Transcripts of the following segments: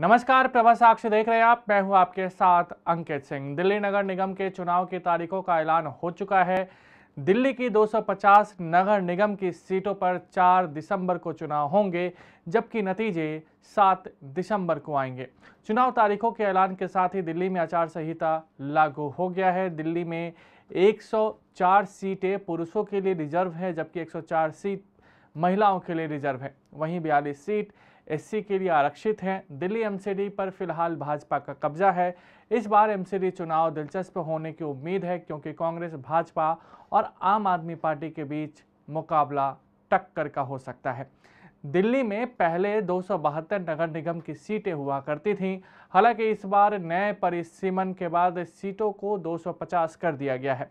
नमस्कार प्रभा साक्ष देख रहे हैं आप मैं हूं आपके साथ अंकित सिंह दिल्ली नगर निगम के चुनाव की तारीखों का ऐलान हो चुका है दिल्ली की 250 नगर निगम की सीटों पर 4 दिसंबर को चुनाव होंगे जबकि नतीजे 7 दिसंबर को आएंगे चुनाव तारीखों के ऐलान के साथ ही दिल्ली में आचार संहिता लागू हो गया है दिल्ली में 104 सीटें पुरुषों के लिए रिजर्व है जबकि 104 सीट महिलाओं के लिए रिजर्व है वहीं बयालीस सीट एससी के लिए आरक्षित हैं दिल्ली एमसीडी पर फिलहाल भाजपा का कब्जा है इस बार एमसीडी चुनाव दिलचस्प होने की उम्मीद है क्योंकि कांग्रेस भाजपा और आम आदमी पार्टी के बीच मुकाबला टक्कर का हो सकता है दिल्ली में पहले दो नगर निगम की सीटें हुआ करती थीं हालांकि इस बार नए परिसीमन के बाद सीटों को 250 कर दिया गया है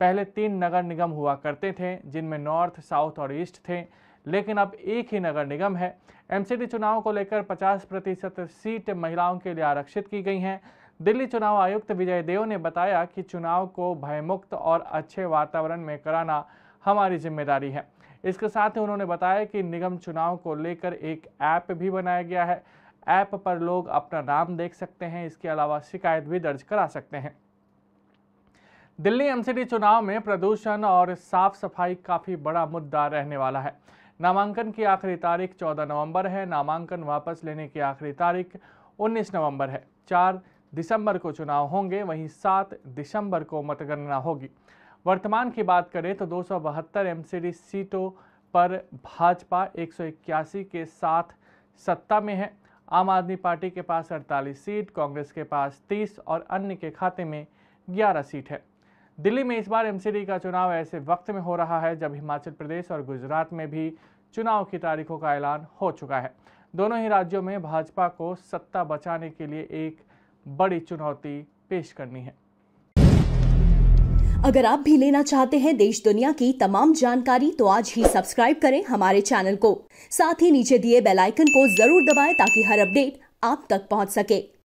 पहले तीन नगर निगम हुआ करते थे जिनमें नॉर्थ साउथ और ईस्ट थे लेकिन अब एक ही नगर निगम है एमसीडी चुनाव को लेकर 50 प्रतिशत सीट महिलाओं के लिए आरक्षित की गई हैं दिल्ली चुनाव आयुक्त विजय देव ने बताया कि चुनाव को भयमुक्त और अच्छे वातावरण में कराना हमारी जिम्मेदारी है इसके साथ ही उन्होंने बताया कि निगम चुनाव को लेकर एक ऐप भी बनाया गया है ऐप पर लोग अपना नाम देख सकते हैं इसके अलावा शिकायत भी दर्ज करा सकते हैं दिल्ली एमसीडी चुनाव में प्रदूषण और साफ सफाई काफ़ी बड़ा मुद्दा रहने वाला है नामांकन की आखिरी तारीख 14 नवंबर है नामांकन वापस लेने की आखिरी तारीख 19 नवंबर है चार दिसंबर को चुनाव होंगे वहीं सात दिसंबर को मतगणना होगी वर्तमान की बात करें तो दो सौ सीटों पर भाजपा एक के साथ सत्ता में है आम आदमी पार्टी के पास 48 सीट कांग्रेस के पास 30 और अन्य के खाते में 11 सीट है दिल्ली में इस बार एमसीडी का चुनाव ऐसे वक्त में हो रहा है जब हिमाचल प्रदेश और गुजरात में भी चुनाव की तारीखों का ऐलान हो चुका है दोनों ही राज्यों में भाजपा को सत्ता बचाने के लिए एक बड़ी चुनौती पेश करनी है अगर आप भी लेना चाहते हैं देश दुनिया की तमाम जानकारी तो आज ही सब्सक्राइब करें हमारे चैनल को साथ ही नीचे दिए बेल आइकन को जरूर दबाएं ताकि हर अपडेट आप तक पहुंच सके